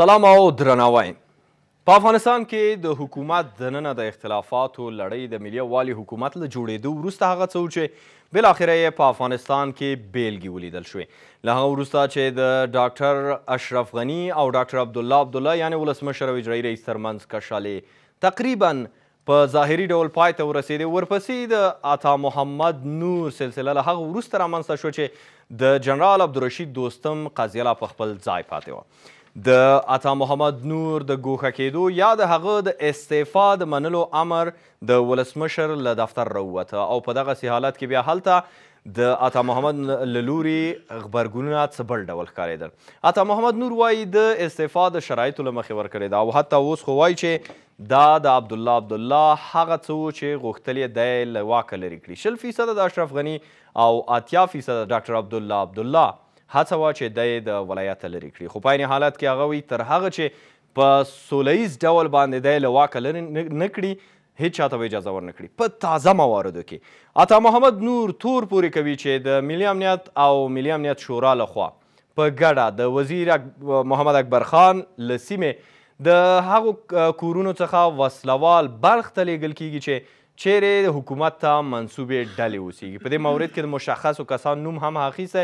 سلام او درناوی په افغانستان کې د حکومت دننه د اختلافاتو لړۍ د ملي والي حکومت له جوړېدو وروسته هغه څه چې بالاخره یې په افغانستان کې بیلګې ولیدل شوې له هغه وروسته چې د ډاکټر اشرف غني او ډاکټر عبدالله عبدالله یعنې ولسمشر او اجرایي رئیس ترمنځ کشالې تقریبا په ظاهري ډول پای ته ورسېدې ورپسې د عطا محمد نور سلسله له هغه وروسته رامنځته شوه چې د جنرال عبدالرشید دوستم قضیه لا په خپل ځای پاتې وه د عطا محمد نور د ګوښه کېدو یا د هغه د استعفا د منلو امر د ولسمشر له دفتر راووته او په دغسې حالت کې بیا هلته د عطا محمد له لوري غبرګونونه څه بل ډول ښکارېدل عطا محمد نور وایي د استعفا د شرایطو له مخې ورکړې ده او حتی اوس خو وایي چې دا د عبدالله عبدالله هغه څه و چې غوښتل یې دی له واکه لرې کړي شل فیصده د اشرف غني او اتیا فیصده ډاکټر عبدالله عبدالله هڅه وه چې دی د ولایته لرې کړي خو په عین حالت کې هغه وایي تر هغه چې په سوله ییز ډول باندې دی له واکه لرې نه کړي هیڅ چاته به اجازه ورنکړي په تازه مواردو کې عطا محمد نور تور پورې کوي چې د ملي امنیت او ملي امنیت شورا لخوا په ګډه د وزیر اک محمد اکبر خان له سیمې د هغو کورونو څخه وسلوال برخ ته لیږل کیږي چې چیرې د حکومت ته منصوبې ډلې اوسیږي په دې مورد کې د مشخصو کسان نوم هم اخیستی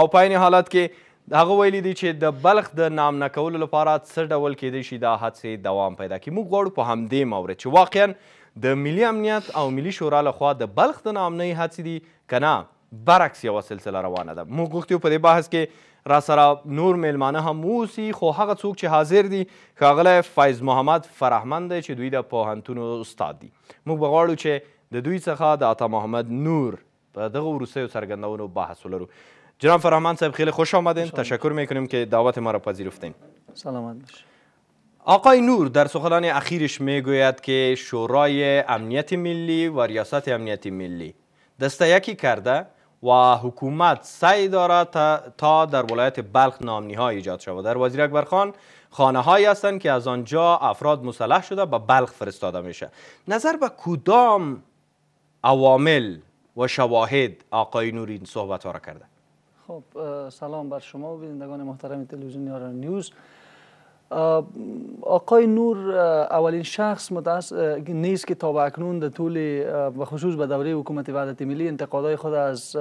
او په عین حالت کې هغه ویلي دي چې د بلخ د نام نه کولو لپاره څه ډول کیدای شي دا هڅې دوام پیدا کړي موږ غواړو په همدې مورد چې واقعا د ملي امنیت او ملي شورا لخوا د بلخ د نامنۍ هڅې دي که نه برعکس یوه سلسله روانه ده موږ غوښتي په دې بحث کې را سره نور میلمانه هم واوسي خو هغه څوک چې حاضر دي ښاغلی فیض محمد فرهمند دی چې دوی د پوهنتون استاد دي موږ به غواړو چې د دوی څخه د عطا محمد نور په دغه وروستیو څرګندونو بحث ولرو جناب فرهمند صاحب خیلی خوش آمدین تشکر میکنیم که دعوت ما را پذیرفتیم سلامت باش آقای نور در سخنان اخیرش میگوید که شورای امنیت ملی و ریاست امنیت ملی دسته یکی کرده و حکومت سعی دارد تا در ولایت بلخ نامنی ها ایجاد شود در وزیر اکبر خان خانه هایی هستند که از آنجا افراد مسلح شده به بلخ فرستاده میشه نظر به کدام عوامل و شواهد آقای نورین صحبت ها را کرده خب سلام بر شما و بینندگان محترم تلویزیون نیوز آقای نور اولین شخص نیست که تا به اکنون در طول و خصوص به دوره حکومت وحدت ملی انتقادهای خود از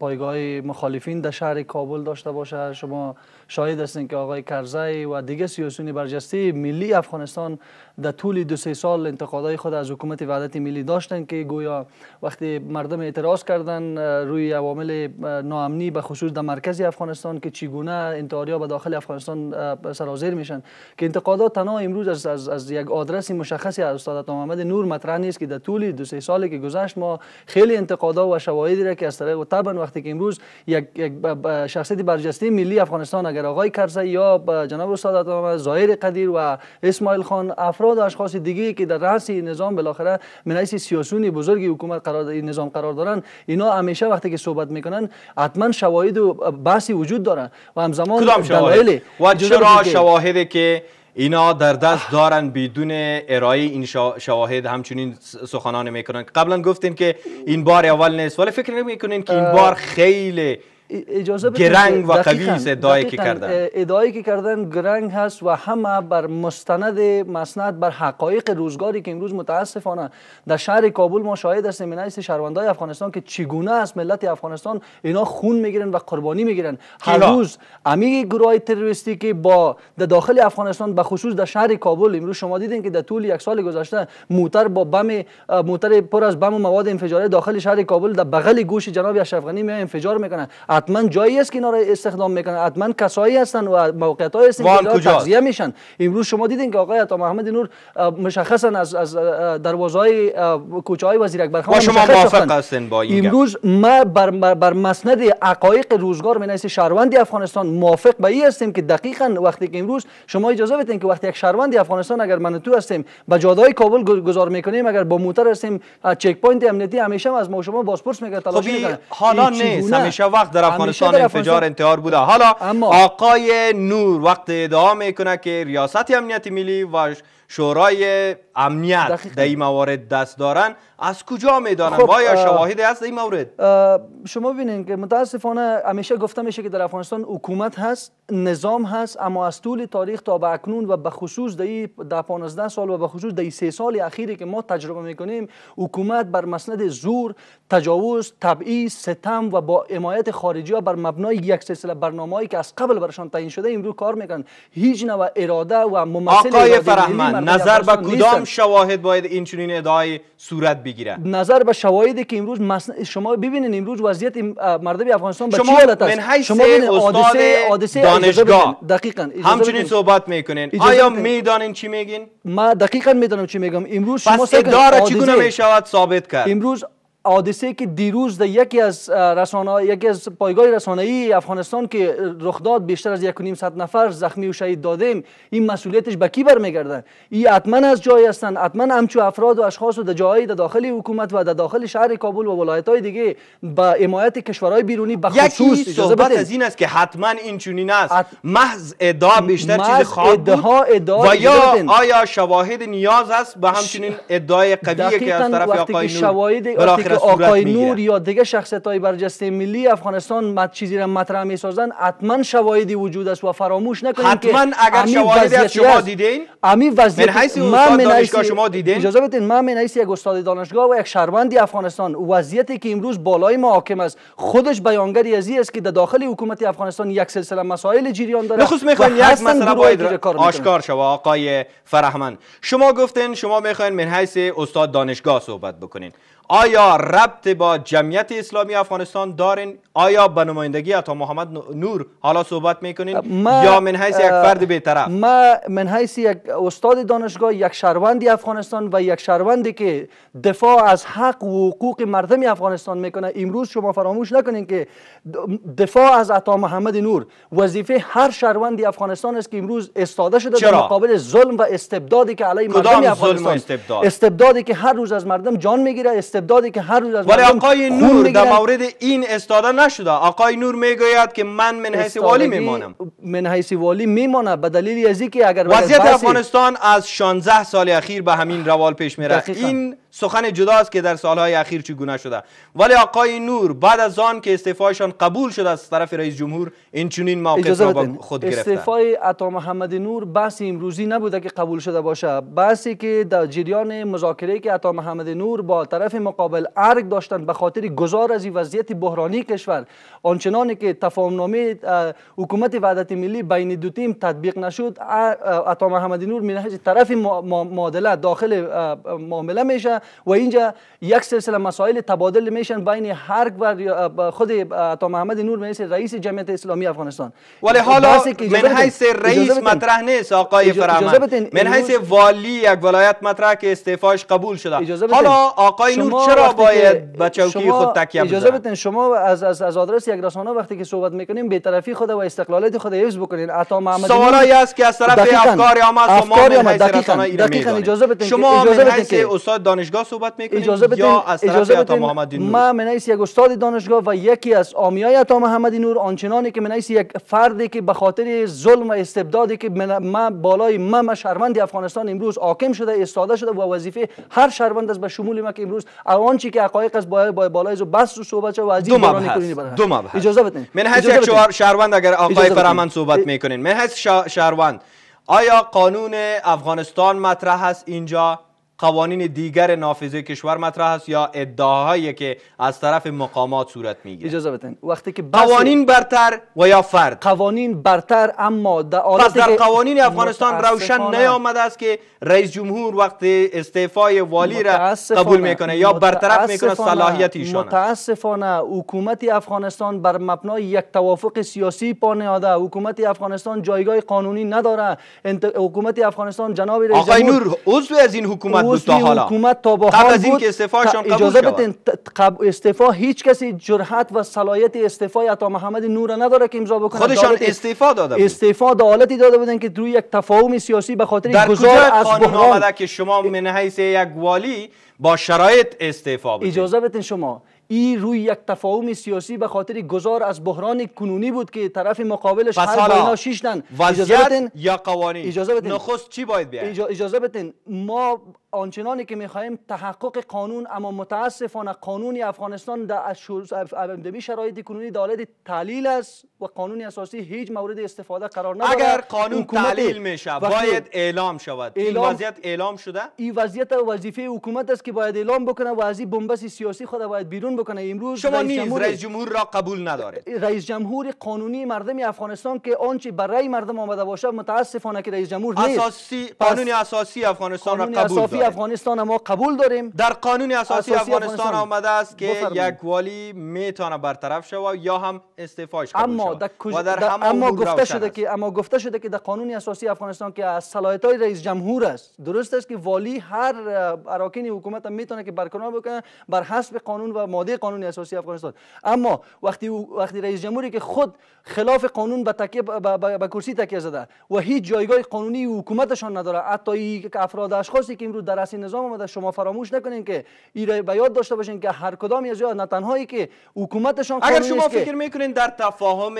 پایگاه مخالفین در شهر کابل داشته باشه شما شاید هستیم که آقای کرزای و دیگه سیاسیون برجسته ملی افغانستان در طول دو سه سال انتقادهای خود از حکومت وحدت ملی داشتن که گویا وقتی مردم اعتراض کردن روی عوامل ناامنی به خصوص در مرکز افغانستان که چگونه انتاریا به داخل افغانستان سرازیر میشن که انتقادات تنها امروز از, از, یک آدرس مشخصی از استاد محمد نور مطرح نیست که در طول دو سه سالی که گذشت ما خیلی انتقادا و شواهدی را که از طرف وقتی که امروز یک, یک شخصیت برجسته ملی افغانستان اگر آقای یا جناب استاد زایر قدیر و اسماعیل خان افراد و اشخاص دیگه که در رأس نظام بالاخره منعیس سیاسون بزرگی حکومت قرار این نظام قرار دارن اینا همیشه وقتی که صحبت میکنن حتما شواهد و بحثی وجود دارن و همزمان دلایل و چرا شواهدی که اینا در دست دارن بدون ارائه این شواهد همچنین سخنان میکنن قبلا گفتین که این بار اول نیست ولی فکر نمیکنین که این بار خیلی اجازه گرنگ و قوی که کردن ادعایی که کردن گرنگ هست و همه بر مستند مسند بر حقایق روزگاری که امروز متاسفانه در شهر کابل ما شاهد هستیم این شهروندای افغانستان که چگونه است ملت افغانستان اینا خون میگیرن و قربانی میگیرن هر روز امی گروه تروریستی که با در داخل افغانستان به خصوص در شهر کابل امروز شما دیدین که در طول یک سال گذشته موتر با بم موتر پر از بم و مواد انفجاری داخل شهر کابل در بغل گوش جناب اشرف غنی می انفجار میکنه حتما جایی است که اینا را استخدام میکنن حتما کسایی هستن و موقعیت های هستن که میشن امروز شما دیدین که آقای عطا محمد نور مشخصا از از های کوچه های وزیر اکبر خان شما موافق هستین با این امروز ما بر, بر مسند عقایق روزگار مینایست شهروندی افغانستان موافق به این هستیم که دقیقا وقتی که امروز شما اجازه بدین که وقتی یک شهروند افغانستان اگر من تو هستیم به های کابل گذار میکنیم اگر با موتر هستیم چک پوینت امنیتی همیشه از ما شما بازپرس میگه تلاش خب حالا نیست همیشه وقت در افغانستان انفجار انتحار بوده حالا آقای نور وقت ادعا میکنه که ریاست امنیت ملی و شورای امنیت در این موارد دست دارن از کجا میدانن خب آیا شواهد هست این مورد شما ببینید که متاسفانه همیشه گفته میشه که در افغانستان حکومت هست نظام هست اما از طول تاریخ تا به اکنون و به خصوص در 15 سال و به خصوص در سه سال اخیری که ما تجربه میکنیم حکومت بر مسند زور تجاوز تبعیض ستم و با حمایت خارجی ها بر مبنای یک سلسله برنامه‌ای که از قبل برشان تعیین شده امروز کار میکنن هیچ نوع اراده و ممثل آقای فرهمند نظر به کدام شواهد باید این چنین ادعای صورت بگیره نظر به شواهدی که امروز شما ببینید امروز وضعیت مردم افغانستان به چه حالت است شما من حادثه دانشگاه دقیقاً همچنین صحبت میکنین آیا میدانین چی میگین ما دقیقاً میدانم چی میگم امروز شما پس اداره چگونه میشود ثابت کرد امروز حادثه که دیروز در یکی از رسانه یکی از پایگاه ای افغانستان که رخ داد بیشتر از یک نیم صد نفر زخمی و شهید دادیم این مسئولیتش به کی برمیگردن این حتما از جای هستند حتما همچو افراد و اشخاص و در جایی در داخل حکومت و در داخل شهر کابل و های دیگه با حمایت کشورهای بیرونی به خصوص صحبت از این است که حتما این چنین است ات... محض ادعا بیشتر چیز خاص و یا آیا شواهد نیاز است به همچنین ادعای قوی که از طرف آقای نور. که آقای نور یا دیگه شخصیت های برجسته ملی افغانستان چیزی را مطرح می سازند حتما شواهدی وجود است و فراموش نکنید که حتما اگر شواهدی از شما دیدین امی وضعیت من شما دیدین اجازه بدین من من یک استاد دانشگاه و یک شهروندی افغانستان وضعیتی که امروز بالای ما حاکم است خودش بیانگری از است که در داخل حکومت افغانستان یک سلسله مسائل جریان داره نخست میخواین یک مسئله آشکار شوه آقای فرهمند شما گفتین شما میخواین من حیث استاد دانشگاه صحبت بکنین آیا ربط با جمعیت اسلامی افغانستان دارین آیا به نمایندگی عطا محمد نور حالا صحبت میکنین یا من حیث یک فرد بیطرف ما من حیث یک استاد دانشگاه یک شهروندی افغانستان و یک شهروندی که دفاع از حق و حقوق مردم افغانستان میکنه امروز شما فراموش نکنین که دفاع از عطا محمد نور وظیفه هر شهروندی افغانستان است که امروز استاده شده در مقابل ظلم و استبدادی که علی مردم افغانستان استبدادی که هر روز از مردم جان میگیره استبدادی که هر روز از ولی آقای نور در مورد این استاده نشده آقای نور میگوید که من من حیث والی میمانم من حیث والی میمانه به دلیل ازی که اگر وضعیت افغانستان از 16 سال اخیر به همین روال پیش میره این سخن جداست که در سالهای اخیر چگونه شده ولی آقای نور بعد از آن که استعفایشان قبول شده از طرف رئیس جمهور این چنین موقع را با خود گرفت استعفای عطا محمد نور بحث امروزی نبوده که قبول شده باشه بحثی که در جریان مذاکره که عطا محمد نور با طرف مقابل ارگ داشتن به خاطر گذار از وضعیت بحرانی کشور آنچنانی که تفاهمنامه حکومت وحدت ملی بین دو تیم تطبیق نشد عطا محمد نور منهج طرف معادله داخل معامله میشه و اینجا یک سلسله مسائل تبادل میشن بین هر و خود عطا محمد نور رئیس رئیس جمعیت اسلامی افغانستان ولی حالا من حیث رئیس مطرح نیست آقای فرهمند من حیث والی یک ولایت مطرح که استعفاش قبول شده حالا آقای نور چرا باید بچوکی خود تکیه اجازه بدین شما از از از آدرس یک رسانه وقتی که صحبت میکنیم به طرفی خود و استقلالت خود حفظ بکنین عطا محمد سوالی است که از طرف افکار آمد و ما اجازه بدین شما من حیث استاد دانش دانشگاه صحبت میکنید اجازه از اجازه نور ما یک استاد دانشگاه و یکی از آمیای عطا محمد نور آنچنانی که من یک فردی که به خاطر ظلم و استبدادی که ما بالای ما شهروند افغانستان امروز حاکم شده استاده شده و وظیفه هر شهروند است به شمول ما که امروز اوان چی که حقایق است با بالای زو بس رو صحبت و از این دو ما اجازه بدین من هست یک شهروند اگر آقای فرامن صحبت میکنین من هست شهروند آیا قانون افغانستان مطرح است اینجا قوانین دیگر نافذه کشور مطرح است یا ادعاهایی که از طرف مقامات صورت میگیره اجازه بدین وقتی که قوانین برتر و یا فرد قوانین برتر اما در پس در قوانین افغانستان روشن نیامده است که رئیس جمهور وقت استعفای والی را قبول میکنه یا برطرف میکنه صلاحیت ایشان متاسفانه حکومت افغانستان بر مبنای یک توافق سیاسی پا نهاده حکومت افغانستان جایگاه قانونی نداره حکومت افغانستان جناب رئیس نور عضو از این حکومت حسن حکومت تا به حال از بود که اجازه بدین استعفا هیچ کسی جرأت و صلاحیت استعفا عطا محمد نور نداره که امضا بکنه خودشان استعفا داده بود استعفا دولتی داده بودن که روی یک تفاهم سیاسی به خاطر گذار از بحران آمده که شما من حیث یک والی با شرایط استعفا بدین اجازه بدین شما ای روی یک تفاهم سیاسی به خاطر گذار از بحران کنونی بود که طرف مقابلش هر با اینا شیشتن یا قوانین اجازه بدین نخست چی باید بیاید؟ اجازه بدین ما آنچنانی که میخواهیم تحقق قانون اما متاسفانه قانون افغانستان در دمی شرایط کنونی دولت تعلیل است و قانون اساسی هیچ مورد استفاده قرار ندارد اگر قانون تعلیل میشه باید اعلام شود اعلام این وضعیت اعلام شده این وضعیت وظیفه حکومت است که باید اعلام بکنه و از این بنبست سیاسی خود باید بیرون بکنه امروز شما رئیس جمهور رئیس جمهور را قبول ندارید رئیس جمهور قانونی مردم افغانستان که آنچه برای مردم آمده باشه متاسفانه که رئیس جمهور نیست اساسی قانون اساسی افغانستان را قبول افغانستان ما قبول داریم در قانون اساسی, افغانستان, افغانستان آمده است که یک والی میتونه برطرف شود یا هم استعفاش کنه اما در, در اما گفته شده که اما گفته شده که در قانون اساسی افغانستان که از صلاحیت های رئیس جمهور است درست است که والی هر اراکین حکومت هم میتونه که برکنار بکنه بر حسب قانون و ماده قانون اساسی افغانستان اما وقتی وقتی رئیس جمهوری که خود خلاف قانون به تکیه به کرسی تکیه زده و هیچ جایگاه قانونی حکومتشان نداره حتی افراد اشخاصی که امروز در اصل نظام آمده شما فراموش نکنین که ایرای به یاد داشته باشین که هر کدام از نه که حکومتشان اگر شما فکر میکنین در تفاهم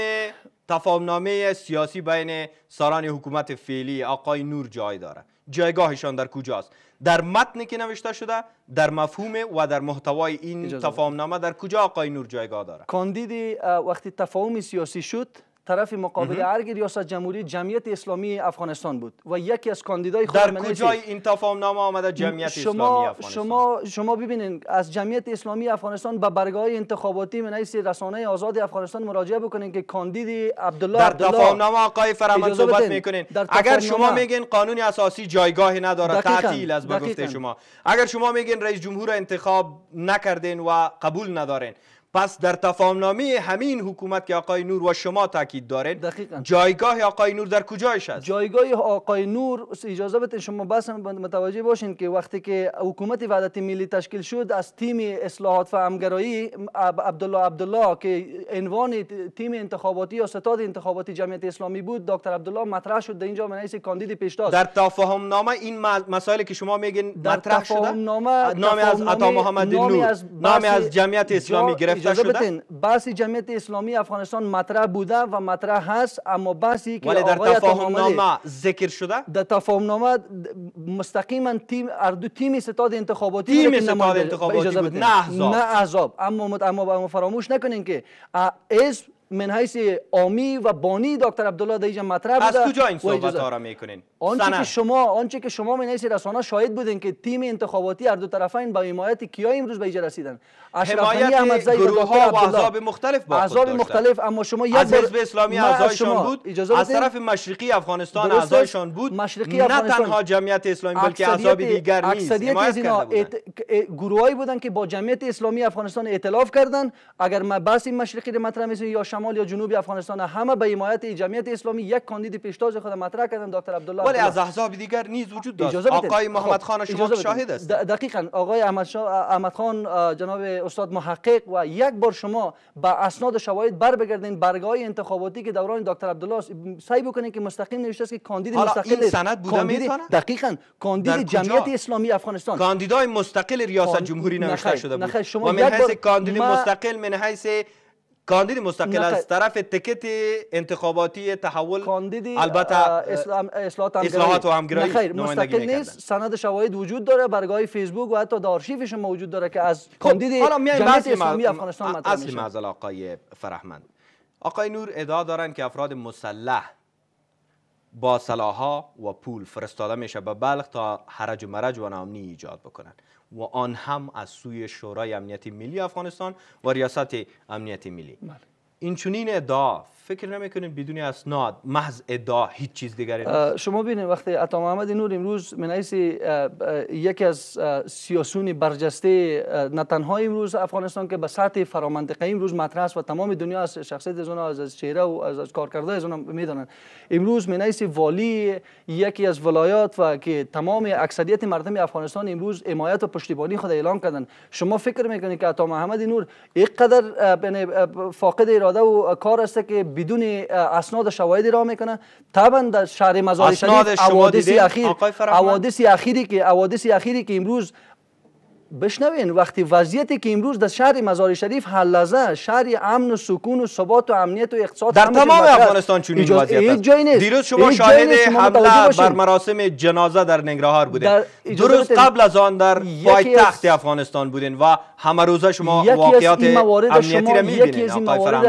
تفاهمنامه سیاسی بین ساران حکومت فعلی آقای نور جای داره جایگاهشان در کجاست در متنی که نوشته شده در مفهوم و در محتوای این تفاهمنامه در کجا آقای نور جایگاه داره کاندید وقتی تفاهم سیاسی شد طرف مقابل ارگ ریاست جمهوری جمعیت اسلامی افغانستان بود و یکی از کاندیدای خامنه‌ای در کجای این تفاهم نامه آمده جمعیت شما اسلامی افغانستان شما شما ببینید از جمعیت اسلامی افغانستان به برگاه انتخاباتی منیس رسانه آزاد افغانستان مراجعه بکنین که کاندیدی عبدالله در تفاهم نامه آقای فرما صحبت میکنین اگر شما میگین قانون اساسی جایگاهی نداره تعطیل از گفته شما اگر شما میگین رئیس جمهور انتخاب نکردین و قبول ندارین پس در تفاهمنامه همین حکومت که آقای نور و شما تاکید دارین دقیقاً جایگاه آقای نور در کجایش است جایگاه آقای نور اجازه بدین شما بس متوجه باشین که وقتی که حکومت وحدت ملی تشکیل شد از تیم اصلاحات و همگرایی عبدالله عبدالله که عنوان تیم انتخاباتی یا ستاد انتخاباتی جمعیت اسلامی بود دکتر عبدالله مطرح شد در اینجا من کاندید پیشتاز در تفاهمنامه این مسائلی که شما میگین مطرح شده نام از عطا محمد نور نام از جمعیت اسلامی گرفت اجازه بدین بحث جمعیت اسلامی افغانستان مطرح بوده و مطرح هست اما بحثی که ولی در تفاهم نامه ذکر شده در تفاهم نامه مستقیما تیم اردو تیم ستاد انتخاباتی تیم ستاد انتخاباتی نه احزاب نه احزاب اما اما فراموش نکنین که اسم من حیث آمی و بانی دکتر عبدالله در اینجا مطرح بوده از کجا این صحبت ها را میکنین آنچه که شما آنچه که شما من حیث رسانه شاهد بودین که تیم انتخاباتی هر دو طرفین با حمایت کیا امروز به اینجا رسیدن اشرف غنی احمد گروه ها و احزاب مختلف با احزاب مختلف اما شما یک از حزب اسلامی اعضایشان بود از طرف مشرقی افغانستان اعضایشان بود مشرقی نه تنها جمعیت اسلامی بلکه احزاب دیگر نیز اکثریت گروهایی بودن که با جمعیت اسلامی افغانستان ائتلاف کردن اگر ما بحث مشرقی رو مطرح میسیم یا شمال یا جنوبی افغانستان همه به حمایت جمعیت اسلامی یک کاندید پیشتاز خود مطرح کردن دکتر عبدالله ولی از احزاب دیگر نیز خب، وجود داشت آقای خب، محمد خان شما شاهد است دقیقاً آقای احمد, احمد خان جناب استاد محقق و یک بار شما به اسناد و شواهد بر بگردین برگای انتخاباتی که دوران دکتر عبدالله سعی بکنین که مستقیم نوشته است که کاندید مستقل این سند بوده میتونه دقیقاً کاندید جمعیت اسلامی افغانستان کاندیدای مستقل ریاست جمهوری نوشته شده بود و من حیث کاندید مستقل من حیث کاندید مستقل نقل. از طرف تکت انتخاباتی تحول کاندید البته اسلام اصلاحات اصلاحات و همگرایی خیر مستقل نیست سند شواهد وجود داره برگاه فیسبوک و حتی در آرشیوش موجود داره که از خب، کاندید جمعیت اسلامی افغانستان مطرح اصل معضل آقای فرحمند آقای نور ادعا دارن که افراد مسلح با سلاح و پول فرستاده میشه به بلخ تا حرج و مرج و نامنی ایجاد بکنن و آن هم از سوی شورای امنیتی ملی افغانستان و ریاست امنیتی ملی بله. این چونین ادعا فکر نمیکنین بدون اسناد محض ادعا هیچ چیز دیگری شما ببینید وقتی عطا محمد نور امروز من یکی از سیاسون برجسته نه تنها امروز افغانستان که به سطح فرامنطقه امروز مطرح است و تمام دنیا از شخصیت از از, از چهره و از, از کارکرده از اونها امروز من والی یکی از ولایات و که تمام اکثریت مردم افغانستان امروز حمایت و پشتیبانی خود اعلام کردن شما فکر میکنید که عطا محمد نور اینقدر فاقد اراده و کار است که بدون اسناد شواهد را میکنه طبعا در شهر مزار شریف حوادث اخیر حوادث اخیری که حوادث اخیری که امروز بشنوین وقتی وضعیتی که امروز در شهر مزار شریف حل لحظه شهر امن و سکون و ثبات و امنیت و اقتصاد در تمام افغانستان چنین وضعیت است دیروز شما شاهد حمله بر مراسم جنازه در ننگرهار بودین دو روز قبل از آن در پایتخت افغانستان بودین و همه روزه شما واقعیات امنیتی را می‌بینید آقای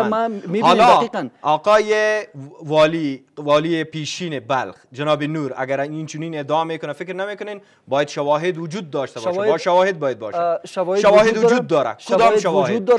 حالا آقای والی والی پیشین بلخ جناب نور اگر این چنین ادامه میکنه فکر نمیکنین باید شواهد وجود داشته باشه با شواهد باید شواهد شواهد, وجود داره.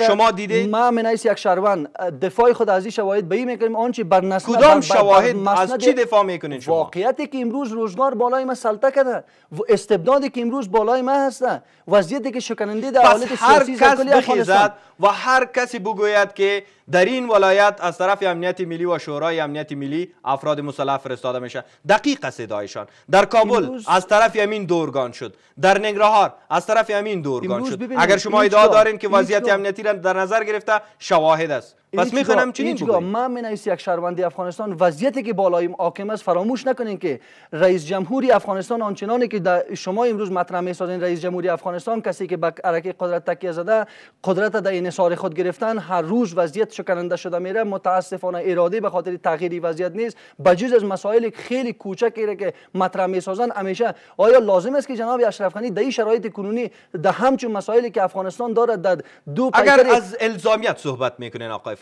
شما دیده ما یک شهروند دفاع خود از این شواهد به میکنیم آنچه بر نسل کدام شواهد از چی دفاع میکنین شما واقعیتی که امروز روزگار بالای ما سلطه کرده و استبدادی که امروز بالای ما هسته وضعیتی که شکننده در حالت سیاسی هر و هر کسی بگوید که در این ولایت از طرف امنیت ملی و شورای امنیت ملی افراد مسلح فرستاده میشه دقیق صدایشان در کابل از طرف امین دورگان شد در نگرهار از طرف امین دورگان شد اگر شما ادعا دارین که وضعیت امنیتی را در نظر گرفته شواهد است پس میخوانم چنین بگویید من من یک شهروند افغانستان وضعیتی که بالای حاکم است فراموش نکنین که رئیس جمهوری افغانستان آنچنانی که شما امروز مطرح میسازین رئیس جمهوری افغانستان کسی که به عرکه قدرت تکیه زده قدرت در انصار خود گرفتن هر روز وضعیت شکننده شده میره متاسفانه اراده به خاطر تغییری وضعیت نیست بجز از مسائل خیلی کوچکی که مطرح میسازن همیشه آیا لازم است که جناب اشرف غنی در شرایط کنونی در همچون مسائلی که افغانستان دارد در دو اگر از الزامیت صحبت میکنین آقای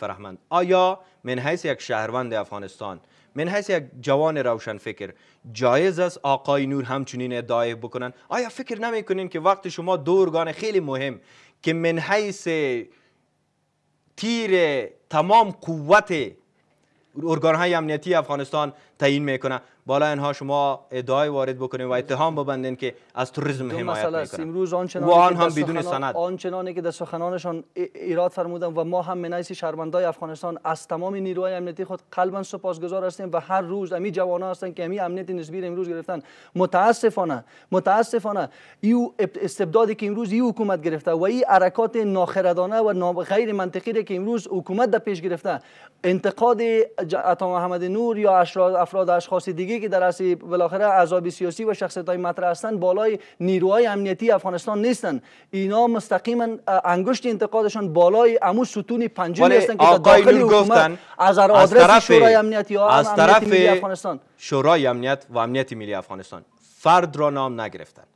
آیا من حیث یک شهروند افغانستان من حیث یک جوان روشن فکر جایز است آقای نور همچنین ادعای بکنن آیا فکر نمیکنین که وقت شما دو ارگان خیلی مهم که من حیث تیر تمام قوت ارگان های امنیتی افغانستان تعیین میکنه بالا اینها شما ادعای وارد بکنید و اتهام ببندین که از توریسم حمایت میکنن امروز و آن هم بدون سند آنچنانی که در سخنانشان ایراد فرمودن و ما هم منایس شرمندای افغانستان از تمام نیروهای امنیتی خود قلبا سپاسگزار هستیم و هر روز امی جوانان هستند که امی امنیت نسبی امروز گرفتن متاسفانه متاسفانه ایو استبدادی که امروز این حکومت گرفته و این حرکات ناخردانه و غیر منطقی که امروز حکومت در پیش گرفته انتقاد عطا محمد نور یا افراد اشخاص دیگه که در اصل بالاخره اعضای سیاسی و شخصیت های مطرح هستند بالای نیروهای امنیتی افغانستان نیستند اینا مستقیما انگشت انتقادشان بالای عمو ستون پنجم هستند که داخل گفتن از آدرس شورای امنیتی ها از طرف شورای امنیت و امنیتی ملی افغانستان فرد را نام نگرفتند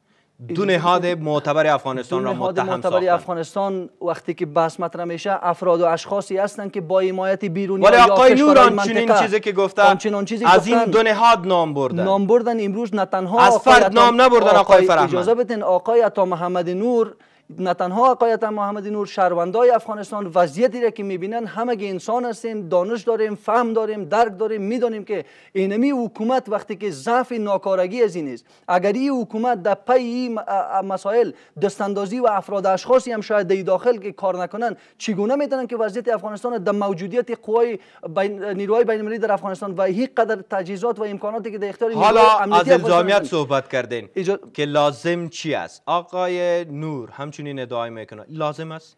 دو نهاد معتبر افغانستان را متهم معتبر افغانستان وقتی که بحث مطرح میشه افراد و اشخاصی هستند که با حمایت بیرونی ولی آقای نور چنین چیزی که گفته چیزی از این دو نهاد نام بردن نام بردن امروز نه تنها از فرد نام نبردن آقای اجازه آقای عطا محمد نور نه تنها اقایت محمد نور شهروندای افغانستان وضعیتی را که میبینن همه که انسان هستیم دانش داریم فهم داریم درک داریم میدانیم که اینمی حکومت وقتی که ضعف ناکارگی از این است اگر این حکومت در پی مسائل دستاندازی و افراد اشخاصی هم شاید در داخل که کار نکنن چگونه میتونن که وضعیت افغانستان در موجودیت قوای نیروهای بین المللی در افغانستان و هیچ قدر تجهیزات و امکاناتی که در اختیار صحبت کردین که لازم چی است آقای نور همچنین ادعای میکنه لازم است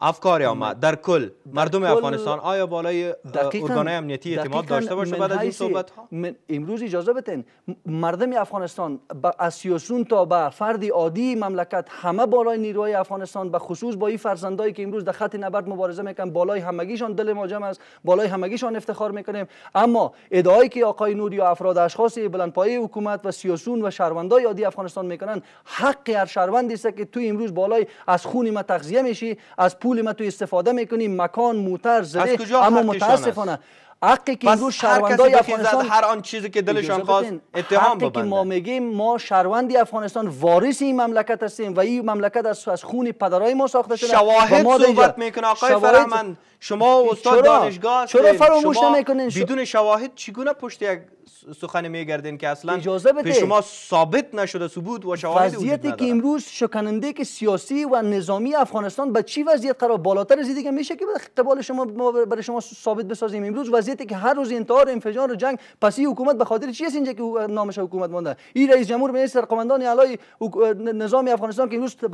افکاری آمد در کل مردم افغانستان آیا بالای ارگانه امنیتی اعتماد داشته باشه بعد از این صحبت ها امروز اجازه بتین مردم افغانستان از سیاسون تا به فرد عادی مملکت همه بالای نیروهای افغانستان به خصوص با این فرزندایی که امروز در خط نبرد مبارزه میکنن بالای همگیشان دل ما جمع است بالای همگیشان افتخار میکنیم اما ادعایی که آقای نوری یا افراد اشخاص بلندپایه حکومت و سیاسون و شهروندای عادی افغانستان میکنن حق هر شهروندی است که تو امروز بالای از خون ما تغذیه میشی از پول ما تو استفاده میکنی مکان موتر زده اما متاسفانه حقی که اینو شهروندای افغانستان هر آن چیزی که دلشان خواست اتهام ببنده که ما میگیم ما شهروند افغانستان وارث این مملکت هستیم و این مملکت از خون پدرای ما ساخته شده شواهد صحبت میکنه آقای فرامند شما استاد دانشگاه چرا فراموش نمیکنین بدون شواهد چگونه پشت یک سخن میگردین که اصلا اجازه شما ثابت نشده ثبوت و شواهد وضعیتی که امروز شکننده که سیاسی و نظامی افغانستان به چی وضعیت قرار بالاتر از دیگه میشه که قبال شما برای شما ثابت بسازیم امروز وضعیتی که هر روز انتحار انفجار و جنگ پس حکومت به خاطر چی است اینجا که نامش حکومت مانده این رئیس جمهور به قماندان اعلی نظام افغانستان که امروز به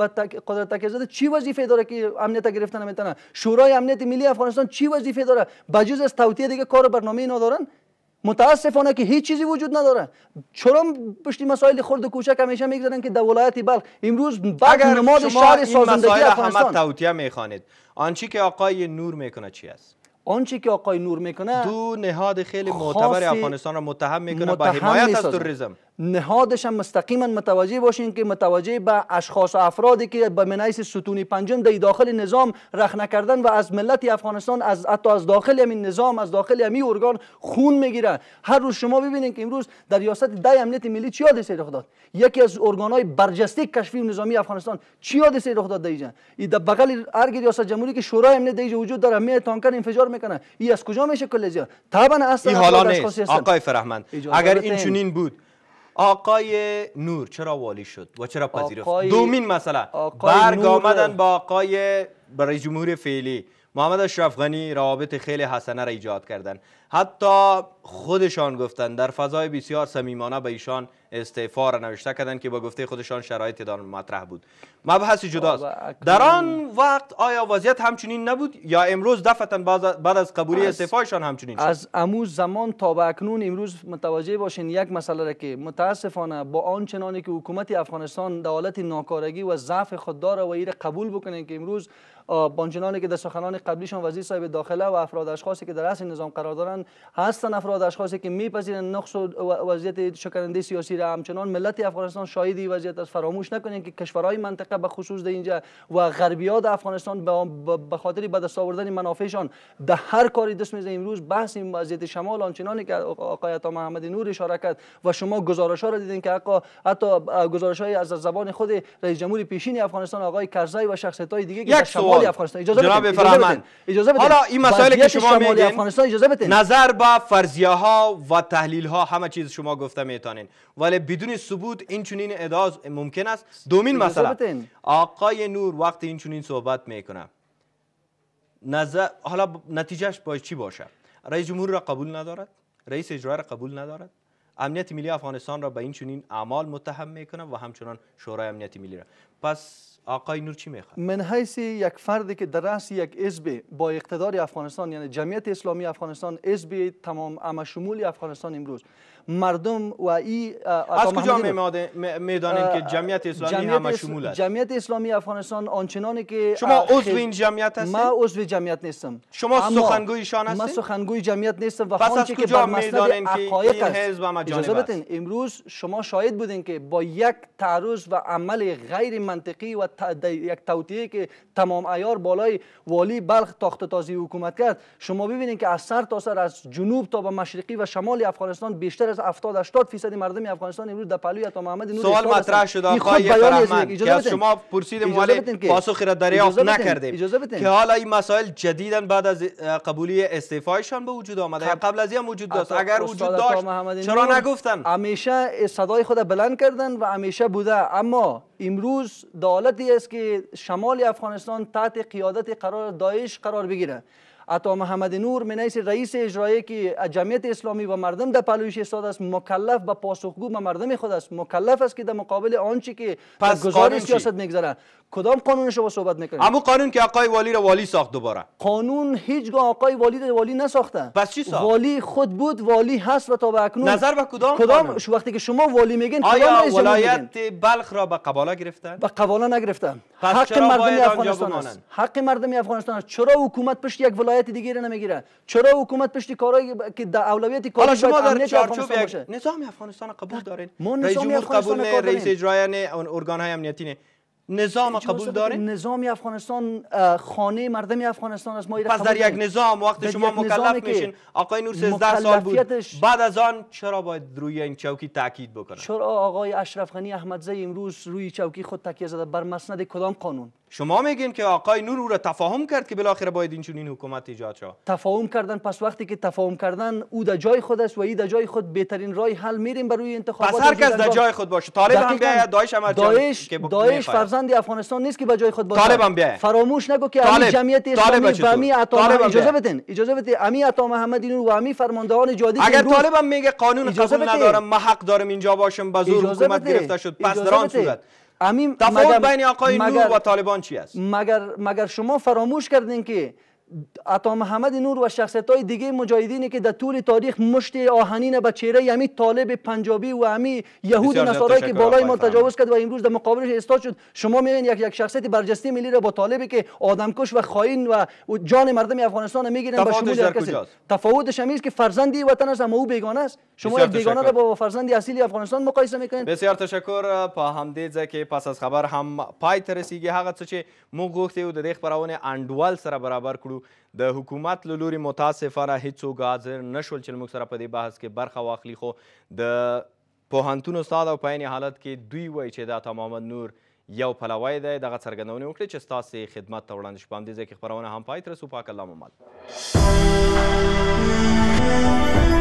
قدرت تکیه زده چی وظیفه داره که امنیت گرفتن نمیتونه شورای امنیت ملی افغانستان چی وظیفه داره بجز از توطیه دیگه کار برنامه اینا دارن متاسفانه که هیچ چیزی وجود نداره چرا پشت مسائل خرد و کوچک همیشه میگذارن که در ولایت بلخ امروز اگر نماد شهر سازندگی افغانستان همه توتیه میخوانید آنچه که آقای نور میکنه چی است آنچه که آقای نور میکنه دو نهاد خیلی معتبر افغانستان را متهم میکنه با حمایت از توریسم نهادش هم مستقیما متوجه باشین که متوجه به اشخاص و افرادی که به منایس ستونی پنجم در داخل نظام رخ نکردن و از ملت افغانستان از حتی از داخل همین نظام از داخل همین ارگان خون میگیره هر روز شما ببینید که امروز در ریاست دای امنیت ملی چی حادثه رخ داد یکی از های برجسته کشفی نظامی افغانستان چی حادثه رخ داد دیجان این در بغل هر ریاست جمهوری که شورای امنیت دیجا وجود داره می تانکر انفجار میکنه این از کجا میشه کلزیا طبعا اصلا حالا نیست آقای فرهمند اگر این چنین بود آقای نور چرا والی شد و چرا پذیرفت آقای... دومین مثلا برگ آمدن با آقای برای جمهور فعلی محمد اشرف غنی روابط خیلی حسنه را ایجاد کردن حتی خودشان گفتند در فضای بسیار سمیمانه به ایشان استعفا را نوشته کردند که با گفته خودشان شرایط دان مطرح بود مبحث جداست در آن وقت آیا وضعیت همچنین نبود یا امروز دفتن بعد از قبولی استعفایشان همچنین شد از اموز زمان تا به اکنون امروز متوجه باشین یک مسئله را که متاسفانه با آن چنانی که حکومت افغانستان دولت ناکارگی و ضعف خود داره و ایره قبول بکنه که امروز بانچنانی که در سخنان قبلیشان وزیر صاحب داخله و افراد اشخاصی که در اصل نظام قرار هستند هستن افراد اشخاصی که میپذیرند نقص و وضعیت شکننده سیاسی را همچنان ملت افغانستان شاهد وضعیت از فراموش نکنید که کشورهای منطقه به خصوص در اینجا و غربیات افغانستان به خاطر به دست آوردن منافعشان در هر کاری دست میز امروز بحث این وضعیت شمال آنچنانی که آقای عطا محمد نور اشاره کرد و شما گزارش ها را دیدین که حقا حتی گزارش های از زبان خود رئیس جمهور پیشین افغانستان آقای کرزای و شخصیت های دیگه که شمال افغانستان اجازه بدین اجازه حالا این مسائلی که شما افغانستان اجازه نظر به فرضیه ها و تحلیل ها همه چیز شما گفته میتونین ولی بدون ثبوت این چنین ادعا ممکن است دومین مسئله آقای نور وقتی این چنین صحبت میکنه نظر حالا نتیجهش با چی باشه رئیس جمهور را قبول ندارد رئیس اجرا را قبول ندارد امنیت ملی افغانستان را به این چنین اعمال متهم میکنه و همچنان شورای امنیت ملی را پس آقای نور چی میخواد من حیث یک فردی که در رأس یک حزب با اقتدار افغانستان یعنی جمعیت اسلامی افغانستان اسبی تمام اما افغانستان امروز مردم و ای از کجا می که جمعیت اسلامی همه شمول است جمعیت اسلامی افغانستان آنچنانی که شما عضو این جمعیت هستید ما عضو جمعیت نیستم شما شان هستید من سخنگوی جمعیت نیستم و پس از کجا می که این حزب جانب امروز شما شاهد بودین که با یک تعرض و عمل غیر منطقی و یک توطئه که تمام ایار بالای والی بلخ تاخت تازی حکومت کرد شما ببینید که از سر تا سر از جنوب تا به مشرقی و شمال افغانستان بیشتر از 70 80 فیصد مردم افغانستان امروز در پلوی عطا محمد نور سوال مطرح شد آقای فرهمند که از شما پرسیدیم ولی پاسخ را دریافت نکردیم که حالا این مسائل جدیدا بعد از قبولی استعفایشان به وجود آمده خب. قبل از این وجود داشت اگر وجود داشت چرا نگفتن همیشه صدای خود بلند کردن و همیشه بوده اما امروز دولتی است که شمال افغانستان تحت قیادت قرار دایش قرار بگیره عطا محمد نور منیس رئیس اجرایی که جمعیت اسلامی و مردم در پلویش استاد است مکلف به پاسخگو به مردم خود است مکلف است که در مقابل آنچه که پس گزار سیاست میگذارند کدام قانون شما صحبت میکنید همون قانون که آقای والی را والی ساخت دوباره قانون هیچگاه آقای والی را والی نساخته پس چی ساخت والی خود بود والی هست و تا به اکنون نظر به کدام کدام شو وقتی که شما والی میگین آیا ولایت بلخ را به قباله گرفته به قباله نگرفته حق مردم افغانستان است حق مردم افغانستان است چرا حکومت پشت یک ولایت دیگه را نمیگیره چرا حکومت پشت کاری که در اولویت کار شما در چارچوب نظام افغانستان قبول دارین رئیس جمهور قبول رئیس اجرایی نه ارگان های امنیتی نه نظام قبول داره نظام افغانستان خانه مردم افغانستان از ما پس در یک نظام وقتی شما مکلف میشین آقای نور 13 سال بود بعد از آن چرا باید روی این چوکی تاکید بکنه چرا آقای اشرف غنی احمدزی امروز روی چوکی خود تکیه زده بر مسند کدام قانون شما میگین که آقای نور او را تفاهم کرد که بالاخره باید این چنین حکومت ایجاد شد تفاهم کردن پس وقتی که تفاهم کردن او در جای خودش و ای در جای خود بهترین رای حل میریم برای انتخابات پس هر کس در جای خود باشه طالب هم بیا دایش هم دایش که دایش فرزند افغانستان نیست که به جای خود باشه طالب هم بیا فراموش نگو که امی جمعیت اسلامی و امی عطا اجازه بدین اجازه بدین امی عطا محمدی نور و امی فرماندهان جادی اگر طالب هم میگه قانون قبول ندارم ما حق دارم اینجا باشم به زور حکومت گرفته شد پس در آن صورت تفاوت بین آقای نور و طالبان چی است مگر مگر شما فراموش کردین که عطا محمد نور و شخصیت های دیگه مجاهدینی که در طول تاریخ مشت آهنین به چهره یمی یعنی طالب پنجابی و امی یهود نصارایی که بالای ما تجاوز کرد و امروز در مقابلش ایستاد شد شما میبینید یک یک شخصیت برجسته ملی را با طالبی که آدمکش و خائن و جان مردم افغانستان میگیرن به شمول هر کسی تفاوتش است که فرزندی وطن است اما او بیگانه است شما یک بیگانه را با فرزندی اصلی افغانستان مقایسه میکنید بسیار تشکر په همدې که پس از خبر هم پای ترسی رسیږي هغه څه چې موږ غوښتي و د دې خبرونه سره برابر کړو راوړو د حکومت له لوري متاسفانه هیڅوک حاضر نشول چې موږ سره په دې بحث کې برخه واخلي خو د پوهنتون استاد او په حالت کې دوی وایي چې دا محمد نور یو پلوی دی دغه څرګندونې وکړې چې ستاسې خدمت ته وړاندې شو په همدې ځای کې خپرونه هم پای ته رسو پاک الله مو مل